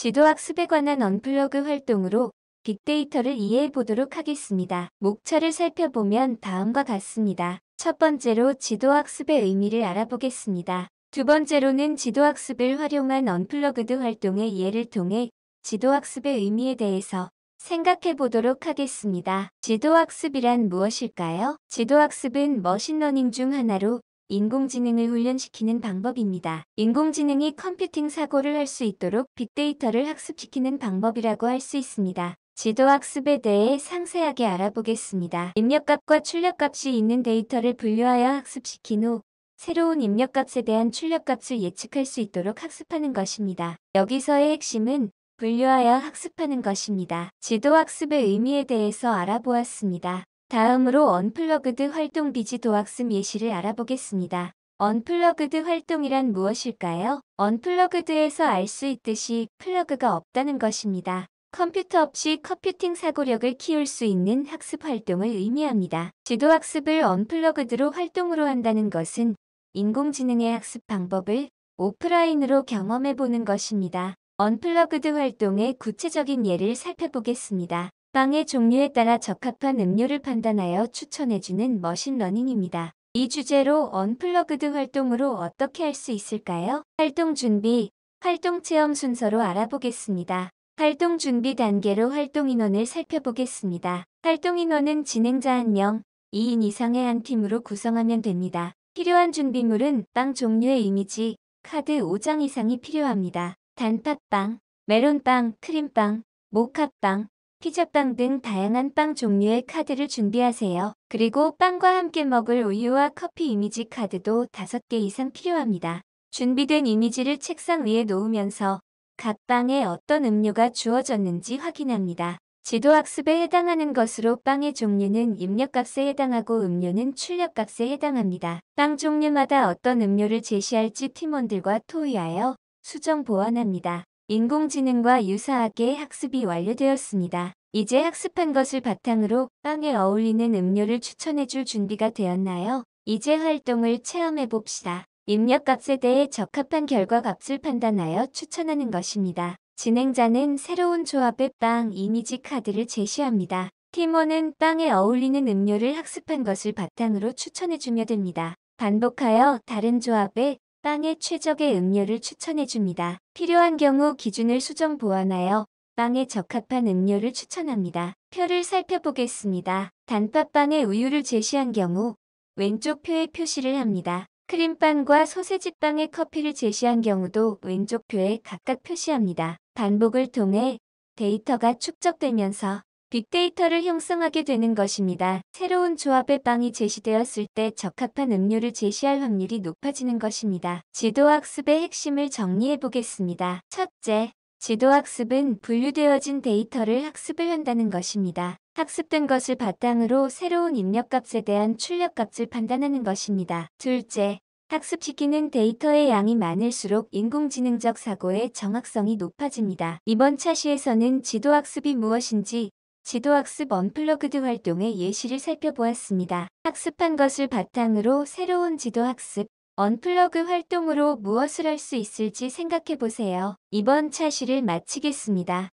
지도학습에 관한 언플러그 활동으로 빅데이터를 이해해 보도록 하겠습니다. 목차를 살펴보면 다음과 같습니다. 첫 번째로 지도학습의 의미를 알아보겠습니다. 두 번째로는 지도학습을 활용한 언플러그드 활동의 예를 통해 지도학습의 의미에 대해서 생각해 보도록 하겠습니다. 지도학습이란 무엇일까요? 지도학습은 머신러닝 중 하나로 인공지능을 훈련시키는 방법입니다. 인공지능이 컴퓨팅 사고를 할 수 있도록 빅데이터를 학습시키는 방법이라고 할 수 있습니다. 지도학습에 대해 상세하게 알아보겠습니다. 입력값과 출력값이 있는 데이터를 분류하여 학습시킨 후 새로운 입력값에 대한 출력값을 예측할 수 있도록 학습하는 것입니다. 여기서의 핵심은 분류하여 학습하는 것입니다. 지도학습의 의미에 대해서 알아보았습니다. 다음으로 언플러그드 활동 비지 도학습 예시를 알아보겠습니다. 언플러그드 활동이란 무엇일까요? 언플러그드에서 알 수 있듯이 플러그가 없다는 것입니다. 컴퓨터 없이 컴퓨팅 사고력을 키울 수 있는 학습 활동을 의미합니다. 지도학습을 언플러그드로 활동으로 한다는 것은 인공지능의 학습 방법을 오프라인으로 경험해보는 것입니다. 언플러그드 활동의 구체적인 예를 살펴보겠습니다. 빵의 종류에 따라 적합한 음료를 판단하여 추천해주는 머신러닝입니다. 이 주제로 언플러그드 활동으로 어떻게 할 수 있을까요? 활동 준비, 활동 체험 순서로 알아보겠습니다. 활동 준비 단계로 활동 인원을 살펴보겠습니다. 활동 인원은 진행자 1명, 2인 이상의 한 팀으로 구성하면 됩니다. 필요한 준비물은 빵 종류의 이미지, 카드 5장 이상이 필요합니다. 단팥빵, 메론빵, 크림빵, 모카빵, 피자빵 등 다양한 빵 종류의 카드를 준비하세요. 그리고 빵과 함께 먹을 우유와 커피 이미지 카드도 5개 이상 필요합니다. 준비된 이미지를 책상 위에 놓으면서 각 빵에 어떤 음료가 주어졌는지 확인합니다. 지도학습에 해당하는 것으로 빵의 종류는 입력값에 해당하고 음료는 출력값에 해당합니다. 빵 종류마다 어떤 음료를 제시할지 팀원들과 토의하여 수정 보완합니다. 인공지능과 유사하게 학습이 완료되었습니다. 이제 학습한 것을 바탕으로 빵에 어울리는 음료를 추천해줄 준비가 되었나요? 이제 활동을 체험해봅시다. 입력값에 대해 적합한 결과값을 판단하여 추천하는 것입니다. 진행자는 새로운 조합의 빵 이미지 카드를 제시합니다. 팀원은 빵에 어울리는 음료를 학습한 것을 바탕으로 추천해주며 됩니다. 반복하여 다른 조합의 빵에 최적의 음료를 추천해줍니다. 필요한 경우 기준을 수정 보완하여 빵에 적합한 음료를 추천합니다. 표를 살펴보겠습니다. 단팥빵에 우유를 제시한 경우 왼쪽 표에 표시를 합니다. 크림빵과 소세지빵에 커피를 제시한 경우도 왼쪽 표에 각각 표시합니다. 반복을 통해 데이터가 축적되면서 빅데이터를 형성하게 되는 것입니다. 새로운 조합의 빵이 제시되었을 때 적합한 음료를 제시할 확률이 높아지는 것입니다. 지도학습의 핵심을 정리해 보겠습니다. 첫째, 지도학습은 분류되어진 데이터를 학습을 한다는 것입니다. 학습된 것을 바탕으로 새로운 입력값에 대한 출력값을 판단하는 것입니다. 둘째, 학습시키는 데이터의 양이 많을수록 인공지능적 사고의 정확성이 높아집니다. 이번 차시에서는 지도학습이 무엇인지 지도학습 언플러그드 활동의 예시를 살펴보았습니다. 학습한 것을 바탕으로 새로운 지도학습, 언플러그 활동으로 무엇을 할 수 있을지 생각해보세요. 이번 차시를 마치겠습니다.